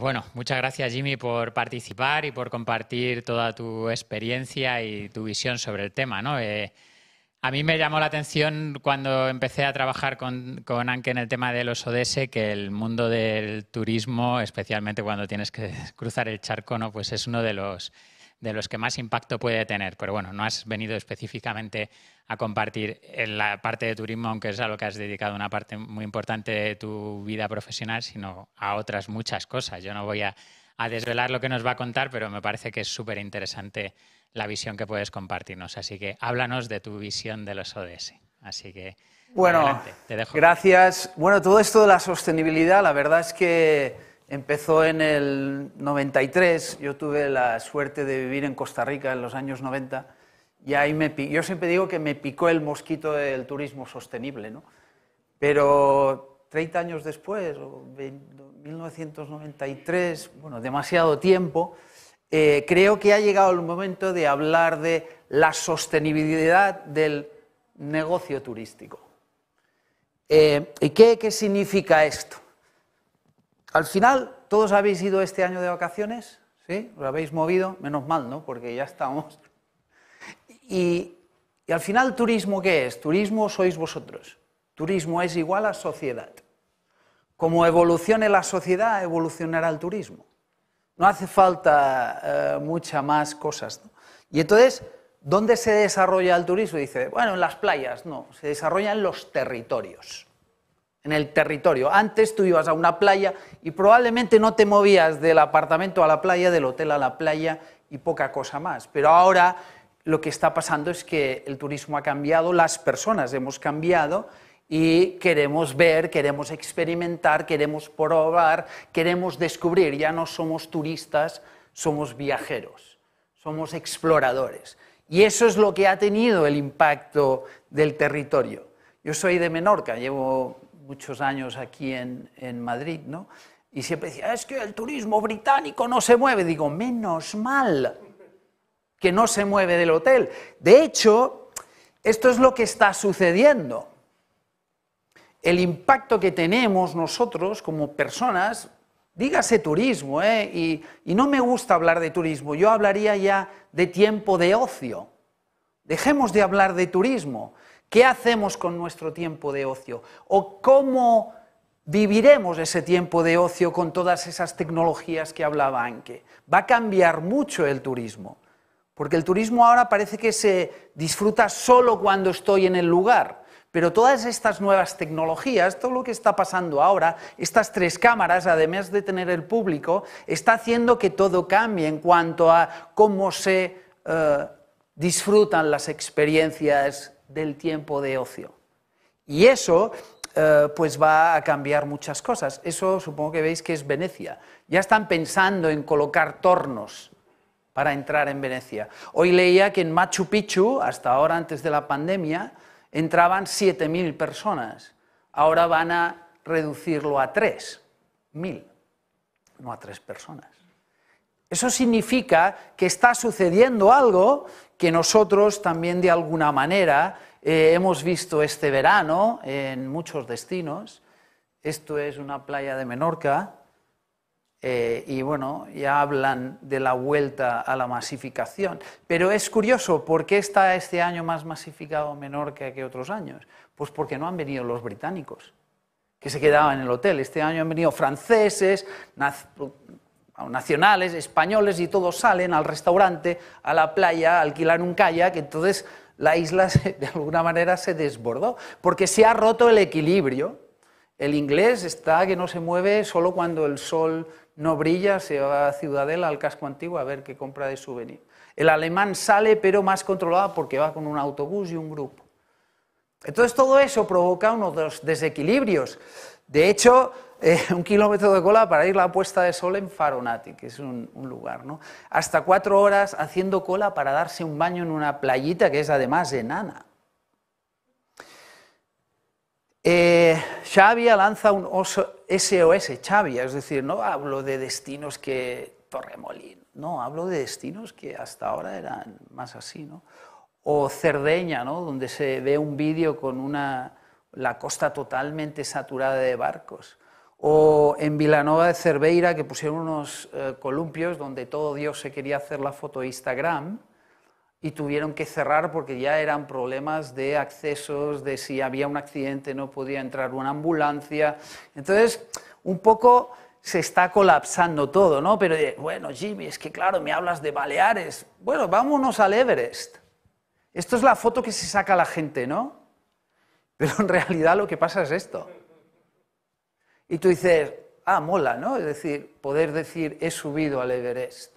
bueno, muchas gracias Jimmy por participar y por compartir toda tu experiencia y tu visión sobre el tema. ¿no? Eh, a mí me llamó la atención cuando empecé a trabajar con, con, Anke en el tema de los ODS que el mundo del turismo, especialmente cuando tienes que cruzar el charco, ¿no? pues es uno de los de los que más impacto puede tener. Pero bueno, no has venido específicamente a compartir en la parte de turismo, aunque es algo que has dedicado una parte muy importante de tu vida profesional, sino a otras muchas cosas. Yo no voy a, desvelar lo que nos va a contar, pero me parece que es súper interesante la visión que puedes compartirnos. Así que háblanos de tu visión de los ODS. Así que. Bueno, te dejo. gracias. Bueno, todo esto de la sostenibilidad, la verdad es que Empezó en el 93, yo tuve la suerte de vivir en Costa Rica en los años 90 y ahí me yo siempre digo que me picó el mosquito del turismo sostenible, ¿no? Pero 30 años después, 1993, bueno, demasiado tiempo, eh, creo que ha llegado el momento de hablar de la sostenibilidad del negocio turístico. Eh, ¿Y qué significa esto? Al final, ¿todos habéis ido este año de vacaciones? ¿Sí? ¿Lo habéis movido? Menos mal, ¿no? Porque ya estamos. Y, al final, ¿turismo qué es? Turismo sois vosotros. Turismo es igual a sociedad. Como evolucione la sociedad, evolucionará el turismo. No hace falta eh, muchas más cosas. Y entonces, ¿dónde se desarrolla el turismo? Dice, bueno, en las playas, no, se desarrolla en los territorios en el territorio. Antes tú ibas a una playa y probablemente no te movías del apartamento a la playa, del hotel a la playa y poca cosa más. Pero ahora lo que está pasando es que el turismo ha cambiado, las personas hemos cambiado y queremos ver, queremos experimentar, queremos probar, queremos descubrir. Ya no somos turistas, somos viajeros, somos exploradores. Y eso es lo que ha tenido el impacto del territorio. Yo soy de Menorca, llevo muchos años aquí en, Madrid, ¿no? Y siempre decía, ah, es que el turismo británico no se mueve. Digo, menos mal que no se mueve del hotel. De hecho, esto es lo que está sucediendo. El impacto que tenemos nosotros como personas, dígase turismo, ¿eh? y, y no me gusta hablar de turismo, yo hablaría ya de tiempo de ocio. Dejemos de hablar de turismo. ¿Qué hacemos con nuestro tiempo de ocio? ¿O cómo viviremos ese tiempo de ocio con todas esas tecnologías que hablaba Anke? Va a cambiar mucho el turismo, porque el turismo ahora parece que se disfruta solo cuando estoy en el lugar. Pero todas estas nuevas tecnologías, todo lo que está pasando ahora, estas tres cámaras, además de tener el público, está haciendo que todo cambie en cuanto a cómo se eh, disfrutan las experiencias del tiempo de ocio. Y eso eh, pues va a cambiar muchas cosas. Eso supongo que veis que es Venecia. Ya están pensando en colocar tornos para entrar en Venecia. Hoy leía que en Machu Picchu, hasta ahora antes de la pandemia, entraban 7.000 personas. Ahora van a reducirlo a 3.000, no a 3 personas. Eso significa que está sucediendo algo que nosotros también de alguna manera eh, hemos visto este verano en muchos destinos. Esto es una playa de Menorca eh, y bueno, ya hablan de la vuelta a la masificación. Pero es curioso, ¿por qué está este año más masificado Menorca que otros años? Pues porque no han venido los británicos que se quedaban en el hotel. Este año han venido franceses, nacionales, españoles, y todos salen al restaurante, a la playa, alquilan un kayak, entonces la isla de alguna manera se desbordó, porque se ha roto el equilibrio. El inglés está que no se mueve solo cuando el sol no brilla, se va a Ciudadela, al casco antiguo, a ver qué compra de souvenir. El alemán sale, pero más controlado porque va con un autobús y un grupo. Entonces todo eso provoca unos desequilibrios. De hecho, eh, un kilómetro de cola para ir a la puesta de sol en Faronati, que es un, lugar, ¿no? Hasta cuatro horas haciendo cola para darse un baño en una playita que es además enana. nana. Eh, Xavia lanza un oso, SOS, Xavia, es decir, no hablo de destinos que Torremolín, no, hablo de destinos que hasta ahora eran más así, ¿no? O Cerdeña, ¿no? Donde se ve un vídeo con una la costa totalmente saturada de barcos. O en Vilanova de Cerveira, que pusieron unos eh, columpios donde todo Dios se quería hacer la foto Instagram y tuvieron que cerrar porque ya eran problemas de accesos, de si había un accidente no podía entrar una ambulancia. Entonces, un poco se está colapsando todo, ¿no? Pero eh, bueno, Jimmy, es que claro, me hablas de Baleares. Bueno, vámonos al Everest. Esto es la foto que se saca la gente, ¿no? Pero en realidad lo que pasa es esto. Y tú dices, ah, mola, ¿no? Es decir, poder decir, he subido al Everest.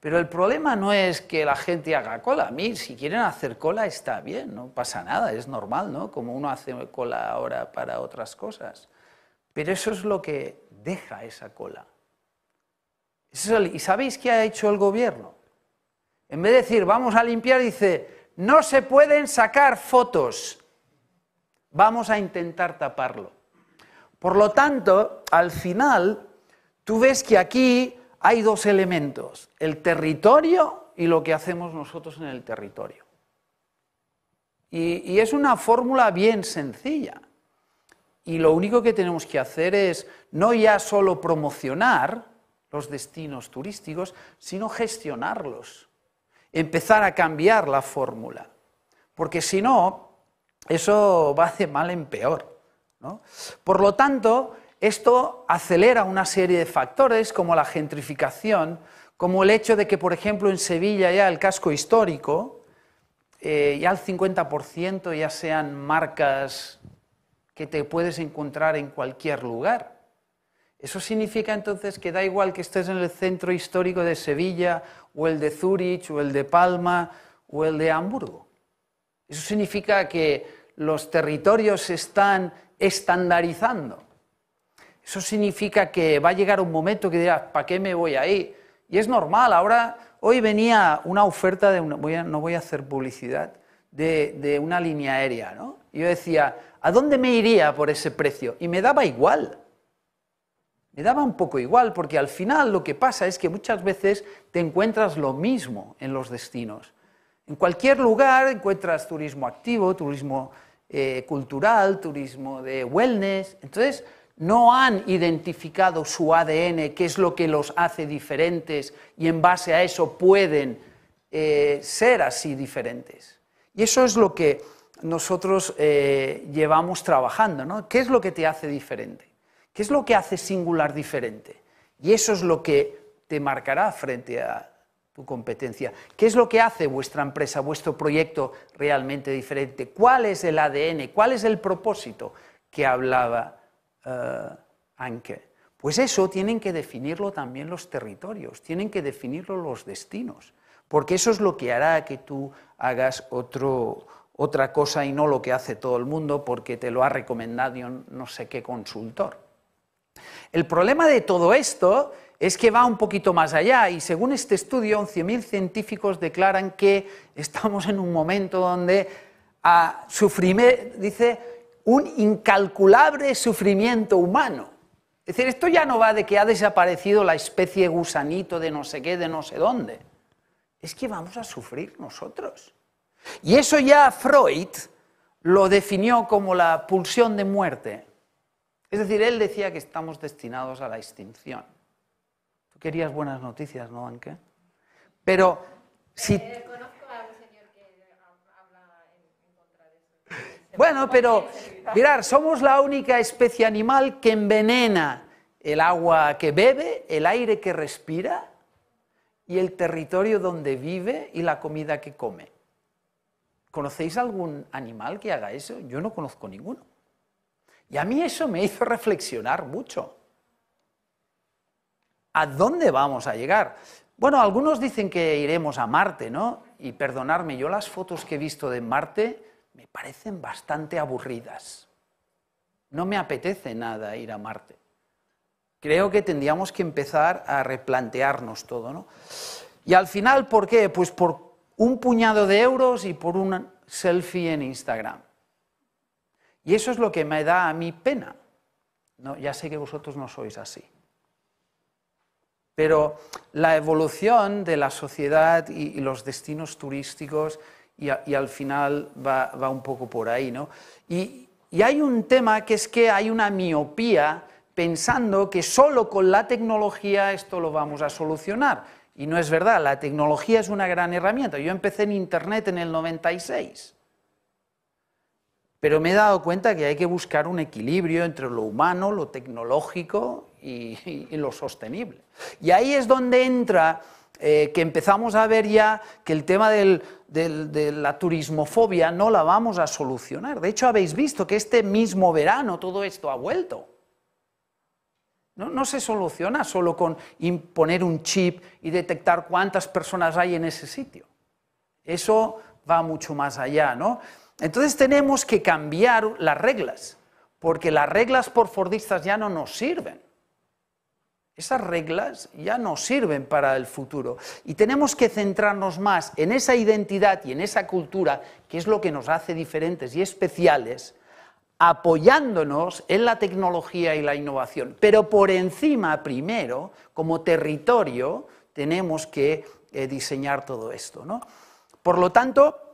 Pero el problema no es que la gente haga cola. A mí, si quieren hacer cola, está bien, no pasa nada, es normal, ¿no? Como uno hace cola ahora para otras cosas. Pero eso es lo que deja esa cola. ¿Y sabéis qué ha hecho el gobierno? En vez de decir, vamos a limpiar, dice, no se pueden sacar fotos vamos a intentar taparlo. Por lo tanto, al final, tú ves que aquí hay dos elementos, el territorio y lo que hacemos nosotros en el territorio. Y, es una fórmula bien sencilla. Y lo único que tenemos que hacer es no ya solo promocionar los destinos turísticos, sino gestionarlos, empezar a cambiar la fórmula. Porque si no, eso va de mal en peor. Por lo tanto, esto acelera una serie de factores como la gentrificación, como el hecho de que, por ejemplo, en Sevilla ya el casco histórico, eh, ya el 50% ya sean marcas que te puedes encontrar en cualquier lugar. Eso significa entonces que da igual que estés en el centro histórico de Sevilla o el de Zúrich o el de Palma o el de Hamburgo. Eso significa que los territorios se están estandarizando. Eso significa que va a llegar un momento que dirás, ¿para qué me voy ahí? Y es normal, ahora, hoy venía una oferta de, una, no voy a hacer publicidad, de, una línea aérea, ¿no? yo decía, ¿a dónde me iría por ese precio? Y me daba igual. Me daba un poco igual, porque al final lo que pasa es que muchas veces te encuentras lo mismo en los destinos. En cualquier lugar encuentras turismo activo, turismo eh, cultural, turismo de wellness. Entonces, no han identificado su ADN, qué es lo que los hace diferentes y en base a eso pueden eh, ser así diferentes. Y eso es lo que nosotros eh, llevamos trabajando, ¿no? ¿Qué es lo que te hace diferente? ¿Qué es lo que hace singular diferente? Y eso es lo que te marcará frente a tu competencia. ¿Qué es lo que hace vuestra empresa, vuestro proyecto realmente diferente? ¿Cuál es el ADN? ¿Cuál es el propósito que hablaba eh, Anke? Pues eso tienen que definirlo también los territorios, tienen que definirlo los destinos, porque eso es lo que hará que tú hagas otro, otra cosa y no lo que hace todo el mundo porque te lo ha recomendado no sé qué consultor. El problema de todo esto es que va un poquito más allá y según este estudio, 11.000 científicos declaran que estamos en un momento donde ah, sufrime, dice, un incalculable sufrimiento humano. Es decir, esto ya no va de que ha desaparecido la especie gusanito de no sé qué, de no sé dónde. Es que vamos a sufrir nosotros. Y eso ya Freud lo definió como la pulsión de muerte. Es decir, él decía que estamos destinados a la extinción querías buenas noticias, ¿no, Anke? Pero si... Bueno, pero mirar, somos la única especie animal que envenena el agua que bebe, el aire que respira y el territorio donde vive y la comida que come. ¿Conocéis algún animal que haga eso? Yo no conozco ninguno. Y a mí eso me hizo reflexionar mucho. ¿a dónde vamos a llegar? Bueno, algunos dicen que iremos a Marte, ¿no? Y perdonadme, yo las fotos que he visto de Marte me parecen bastante aburridas. No me apetece nada ir a Marte. Creo que tendríamos que empezar a replantearnos todo, ¿no? Y al final, ¿por qué? Pues por un puñado de euros y por un selfie en Instagram. Y eso es lo que me da a mí pena. No, ya sé que vosotros no sois así. Pero la evolución de la sociedad y, los destinos turísticos y, al final va, un poco por ahí, Y, y hay un tema que es que hay una miopía pensando que solo con la tecnología esto lo vamos a solucionar. Y no es verdad, la tecnología es una gran herramienta. Yo empecé en Internet en el 96 pero me he dado cuenta que hay que buscar un equilibrio entre lo humano, lo tecnológico y, lo sostenible. Y ahí es donde entra eh, que empezamos a ver ya que el tema de la turismofobia no la vamos a solucionar. De hecho, habéis visto que este mismo verano todo esto ha vuelto. No, se soluciona solo con imponer un chip y detectar cuántas personas hay en ese sitio. Eso va mucho más allá, ¿no? Entonces tenemos que cambiar las reglas, porque las reglas porfordistas ya no nos sirven. Esas reglas ya no sirven para el futuro y tenemos que centrarnos más en esa identidad y en esa cultura que es lo que nos hace diferentes y especiales, apoyándonos en la tecnología y la innovación. Pero por encima, primero, como territorio, tenemos que eh, diseñar todo esto. ¿no? Por lo tanto,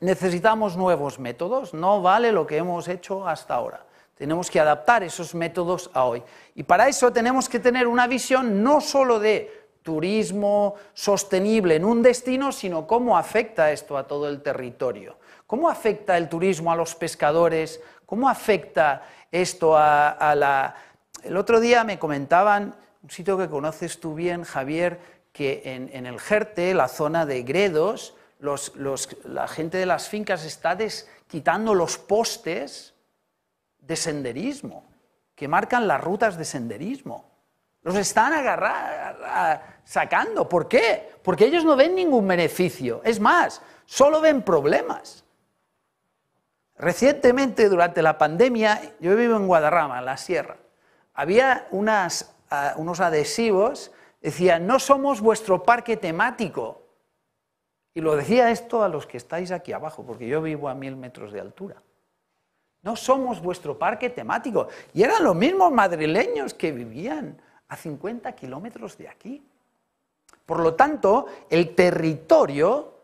necesitamos nuevos métodos, no vale lo que hemos hecho hasta ahora. Tenemos que adaptar esos métodos a hoy. Y para eso tenemos que tener una visión no solo de turismo sostenible en un destino, sino cómo afecta esto a todo el territorio. ¿Cómo afecta el turismo a los pescadores? ¿Cómo afecta esto a, la... El otro día me comentaban, un sitio que conoces tú bien, Javier, que en, en el Jerte, la zona de Gredos, la gente de las fincas está quitando los postes de senderismo, que marcan las rutas de senderismo. Los están agarrando, sacando. ¿Por qué? Porque ellos no ven ningún beneficio. Es más, solo ven problemas. Recientemente, durante la pandemia, yo vivo en Guadarrama, en la sierra, había unas, unos adhesivos, decían, no somos vuestro parque temático. Y lo decía esto a los que estáis aquí abajo, porque yo vivo a mil metros de altura. No somos vuestro parque temático. Y eran los mismos madrileños que vivían a 50 kilómetros de aquí. Por lo tanto, el territorio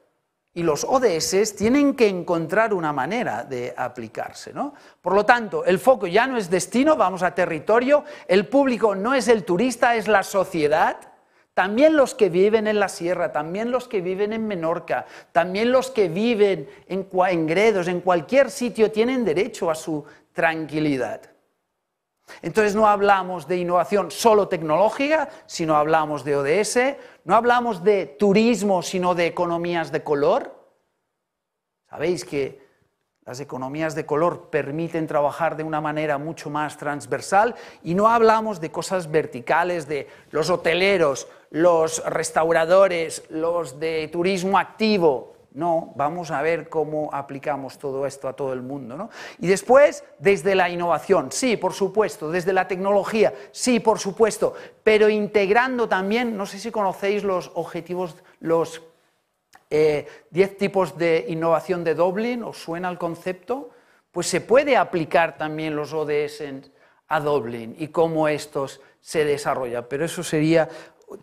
y los ODS tienen que encontrar una manera de aplicarse. ¿no? Por lo tanto, el foco ya no es destino, vamos a territorio, el público no es el turista, es la sociedad también los que viven en la sierra, también los que viven en Menorca, también los que viven en, Gredos, en cualquier sitio, tienen derecho a su tranquilidad. Entonces no hablamos de innovación solo tecnológica, sino hablamos de ODS, no hablamos de turismo, sino de economías de color. Sabéis que las economías de color permiten trabajar de una manera mucho más transversal y no hablamos de cosas verticales, de los hoteleros, los restauradores, los de turismo activo. No, vamos a ver cómo aplicamos todo esto a todo el mundo. ¿no? Y después, desde la innovación, sí, por supuesto, desde la tecnología, sí, por supuesto, pero integrando también, no sé si conocéis los objetivos, los 10 eh, tipos de innovación de Dublin, ¿os suena el concepto? Pues se puede aplicar también los ODS a Dublin y cómo estos se desarrollan, pero eso sería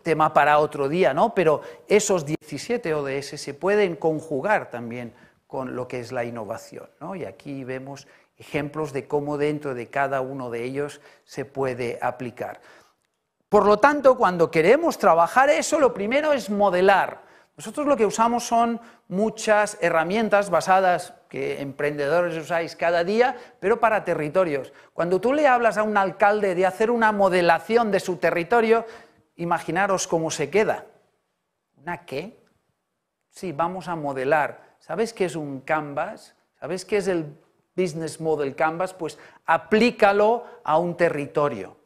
tema para otro día, ¿no? Pero esos 17 ODS se pueden conjugar también con lo que es la innovación, ¿no? Y aquí vemos ejemplos de cómo dentro de cada uno de ellos se puede aplicar. Por lo tanto, cuando queremos trabajar eso, lo primero es modelar. Nosotros lo que usamos son muchas herramientas basadas que emprendedores usáis cada día, pero para territorios. Cuando tú le hablas a un alcalde de hacer una modelación de su territorio, imaginaros cómo se queda. ¿Una qué? Sí, vamos a modelar. ¿Sabes qué es un canvas? ¿Sabes qué es el business model canvas? Pues aplícalo a un territorio.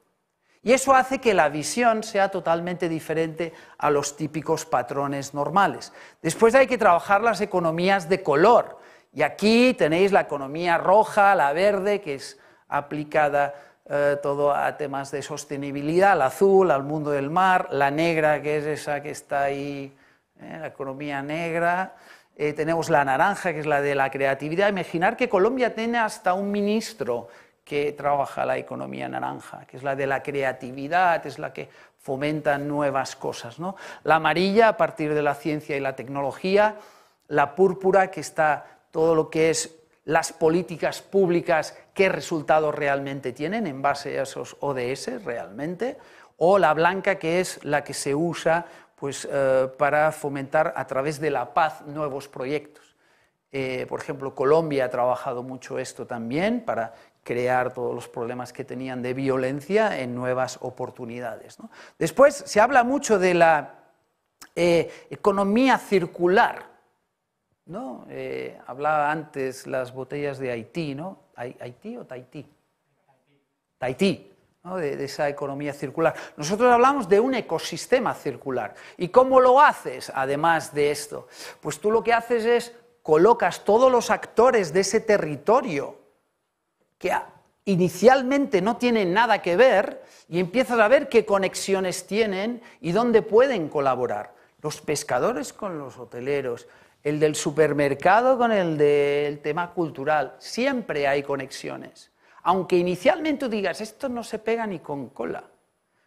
Y eso hace que la visión sea totalmente diferente a los típicos patrones normales. Después hay que trabajar las economías de color. Y aquí tenéis la economía roja, la verde, que es aplicada eh, todo a temas de sostenibilidad, al azul, al mundo del mar, la negra, que es esa que está ahí, eh, la economía negra. Eh, tenemos la naranja, que es la de la creatividad. Imaginar que Colombia tiene hasta un ministro que trabaja la economía naranja, que es la de la creatividad, es la que fomenta nuevas cosas. ¿no? La amarilla, a partir de la ciencia y la tecnología. La púrpura, que está todo lo que es las políticas públicas qué resultados realmente tienen en base a esos ODS realmente, o la blanca que es la que se usa pues, eh, para fomentar a través de la paz nuevos proyectos. Eh, por ejemplo, Colombia ha trabajado mucho esto también para crear todos los problemas que tenían de violencia en nuevas oportunidades. Después se habla mucho de la eh, economía circular. ¿no? hablaba antes las botellas de Haití, ¿no? Haití o Tahití. Tahití, ¿no? de, esa economía circular. Nosotros hablamos de un ecosistema circular. ¿Y cómo lo haces además de esto? Pues tú lo que haces es colocas todos los actores de ese territorio que inicialmente no tienen nada que ver y empiezas a ver qué conexiones tienen y dónde pueden colaborar. Los pescadores con los hoteleros, el del supermercado con el del tema cultural. Siempre hay conexiones. Aunque inicialmente tú digas, esto no se pega ni con cola,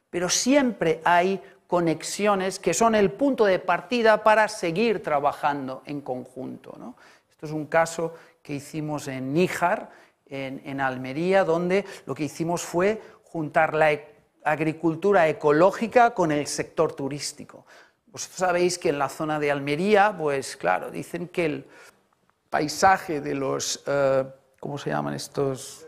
pero siempre hay conexiones que son el punto de partida para seguir trabajando en conjunto. Esto es un caso que hicimos en Níjar, en, Almería, donde lo que hicimos fue juntar la e-, agricultura ecológica con el sector turístico. Vosotros sabéis que en la zona de Almería, pues claro, dicen que el paisaje de los, eh, ¿cómo se llaman estos?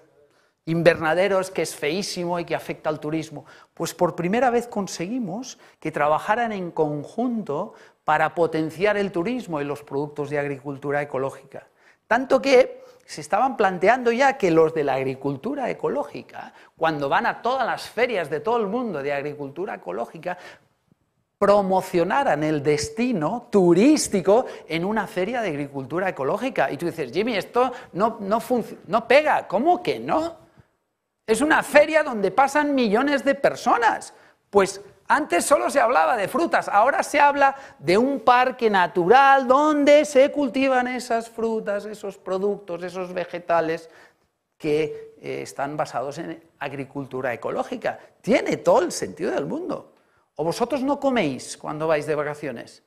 Invernaderos, que es feísimo y que afecta al turismo. Pues por primera vez conseguimos que trabajaran en conjunto para potenciar el turismo y los productos de agricultura ecológica. Tanto que se estaban planteando ya que los de la agricultura ecológica, cuando van a todas las ferias de todo el mundo de agricultura ecológica, promocionaran el destino turístico en una feria de agricultura ecológica. Y tú dices, Jimmy, esto no, no, no pega. ¿Cómo que no? Es una feria donde pasan millones de personas. Pues antes solo se hablaba de frutas, ahora se habla de un parque natural donde se cultivan esas frutas, esos productos, esos vegetales que eh, están basados en agricultura ecológica. Tiene todo el sentido del mundo o vosotros no coméis cuando vais de vacaciones,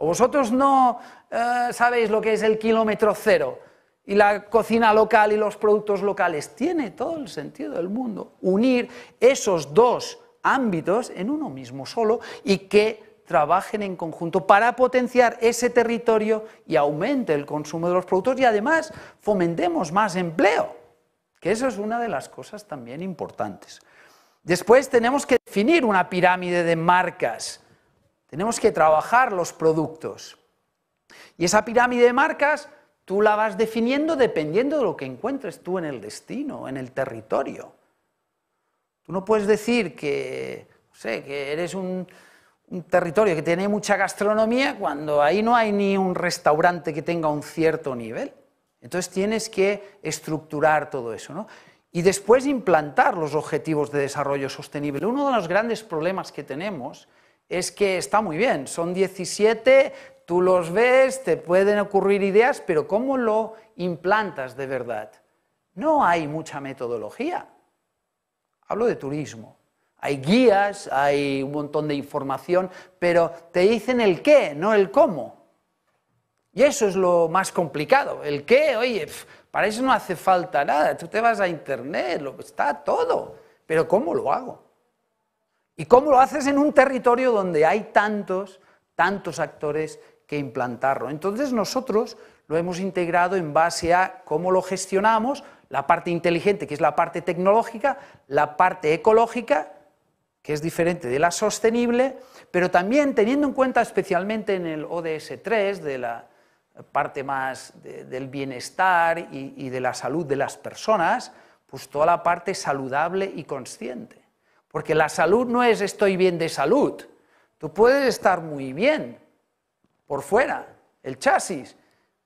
o vosotros no eh, sabéis lo que es el kilómetro cero y la cocina local y los productos locales. Tiene todo el sentido del mundo unir esos dos ámbitos en uno mismo solo y que trabajen en conjunto para potenciar ese territorio y aumente el consumo de los productos y además fomentemos más empleo, que eso es una de las cosas también importantes. Después tenemos que definir una pirámide de marcas. Tenemos que trabajar los productos. Y esa pirámide de marcas tú la vas definiendo dependiendo de lo que encuentres tú en el destino, en el territorio. Tú no puedes decir que, sé, que eres un, un territorio que tiene mucha gastronomía cuando ahí no hay ni un restaurante que tenga un cierto nivel. Entonces tienes que estructurar todo eso. ¿no? y después implantar los objetivos de desarrollo sostenible. Uno de los grandes problemas que tenemos es que está muy bien, son 17, tú los ves, te pueden ocurrir ideas, pero ¿cómo lo implantas de verdad? No hay mucha metodología. Hablo de turismo. Hay guías, hay un montón de información, pero te dicen el qué, no el cómo. Y eso es lo más complicado. El qué, oye, para eso no hace falta nada. Tú te vas a internet, lo, está todo. Pero ¿cómo lo hago? ¿Y cómo lo haces en un territorio donde hay tantos, tantos actores que implantarlo? Entonces nosotros lo hemos integrado en base a cómo lo gestionamos, la parte inteligente, que es la parte tecnológica, la parte ecológica, que es diferente de la sostenible, pero también teniendo en cuenta especialmente en el ODS 3 de la, parte más del bienestar y, de la salud de las personas, pues toda la parte saludable y consciente. Porque la salud no es estoy bien de salud. Tú puedes estar muy bien por fuera, el chasis,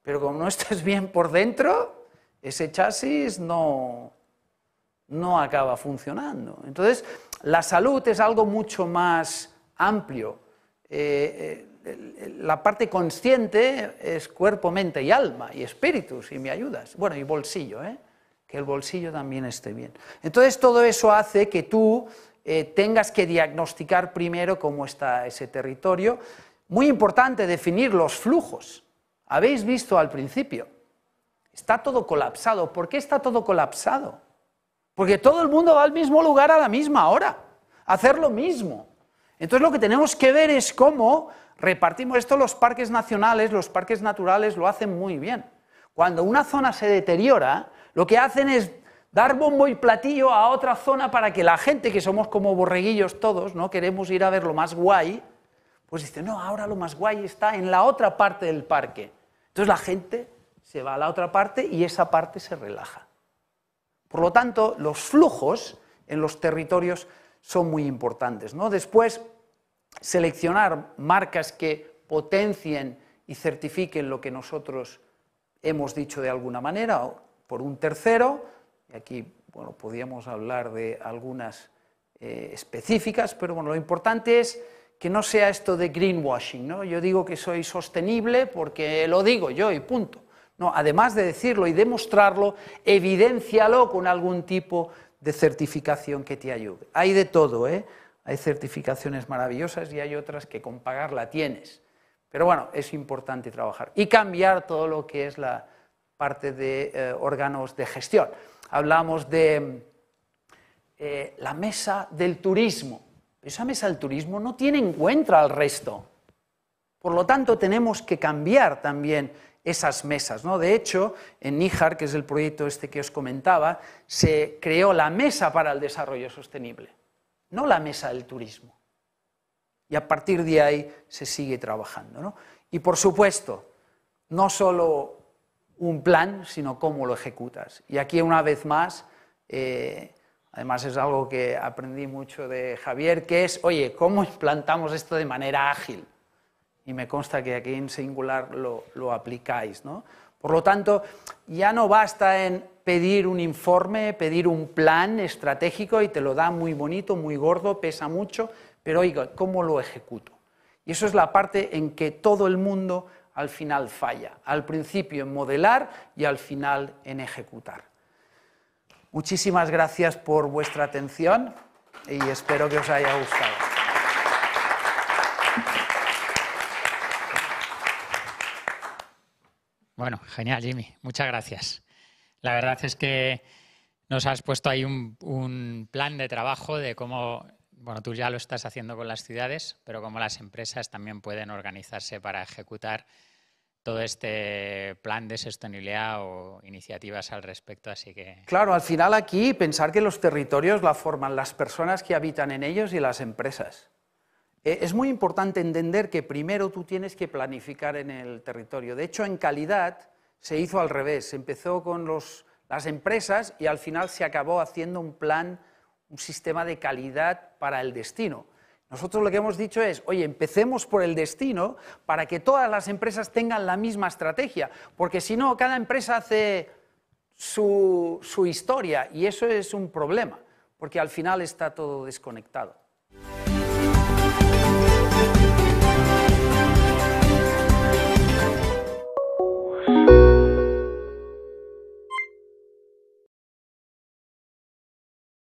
pero como no estás bien por dentro, ese chasis no, no acaba funcionando. Entonces, la salud es algo mucho más amplio. Eh, eh, la parte consciente es cuerpo, mente y alma, y espíritu, y me ayudas. Bueno, y bolsillo, ¿eh? que el bolsillo también esté bien. Entonces todo eso hace que tú eh, tengas que diagnosticar primero cómo está ese territorio. Muy importante definir los flujos. Habéis visto al principio, está todo colapsado. ¿Por qué está todo colapsado? Porque todo el mundo va al mismo lugar a la misma hora, a hacer lo mismo. Entonces lo que tenemos que ver es cómo repartimos esto. Los parques nacionales, los parques naturales lo hacen muy bien. Cuando una zona se deteriora, lo que hacen es dar bombo y platillo a otra zona para que la gente, que somos como borreguillos todos, no queremos ir a ver lo más guay, pues dice, no, ahora lo más guay está en la otra parte del parque. Entonces la gente se va a la otra parte y esa parte se relaja. Por lo tanto, los flujos en los territorios son muy importantes. ¿no? Después, seleccionar marcas que potencien y certifiquen lo que nosotros hemos dicho de alguna manera o por un tercero. Y aquí, bueno, podríamos hablar de algunas eh, específicas, pero bueno, lo importante es que no sea esto de greenwashing, ¿no? Yo digo que soy sostenible porque lo digo yo y punto. No, además de decirlo y demostrarlo, evidencialo con algún tipo de certificación que te ayude. Hay de todo, ¿eh? hay certificaciones maravillosas y hay otras que con pagar la tienes. Pero bueno, es importante trabajar y cambiar todo lo que es la parte de eh, órganos de gestión. Hablamos de eh, la mesa del turismo. Esa mesa del turismo no tiene en cuenta al resto. Por lo tanto, tenemos que cambiar también esas mesas. ¿no? De hecho, en Níjar, que es el proyecto este que os comentaba, se creó la Mesa para el Desarrollo Sostenible no la mesa del turismo. Y a partir de ahí se sigue trabajando. ¿no? Y por supuesto, no solo un plan, sino cómo lo ejecutas. Y aquí una vez más, eh, además es algo que aprendí mucho de Javier, que es, oye, ¿cómo implantamos esto de manera ágil? Y me consta que aquí en singular lo, lo aplicáis. ¿no? Por lo tanto, ya no basta en pedir un informe, pedir un plan estratégico y te lo da muy bonito, muy gordo, pesa mucho, pero oiga, ¿cómo lo ejecuto? Y eso es la parte en que todo el mundo al final falla, al principio en modelar y al final en ejecutar. Muchísimas gracias por vuestra atención y espero que os haya gustado. Bueno, genial, Jimmy. Muchas gracias. La verdad es que nos has puesto ahí un, plan de trabajo de cómo, bueno, tú ya lo estás haciendo con las ciudades, pero cómo las empresas también pueden organizarse para ejecutar todo este plan de sostenibilidad o iniciativas al respecto, así que... Claro, al final aquí pensar que los territorios la forman las personas que habitan en ellos y las empresas. Eh, es muy importante entender que primero tú tienes que planificar en el territorio. De hecho, en calidad, se hizo al revés. Se empezó con las empresas y al final se acabó haciendo un plan, un sistema de calidad para el destino. Nosotros lo que hemos dicho es, oye, empecemos por el destino para que todas las empresas tengan la misma estrategia, porque si no, cada empresa hace su historia y eso es un problema, porque al final está todo desconectado.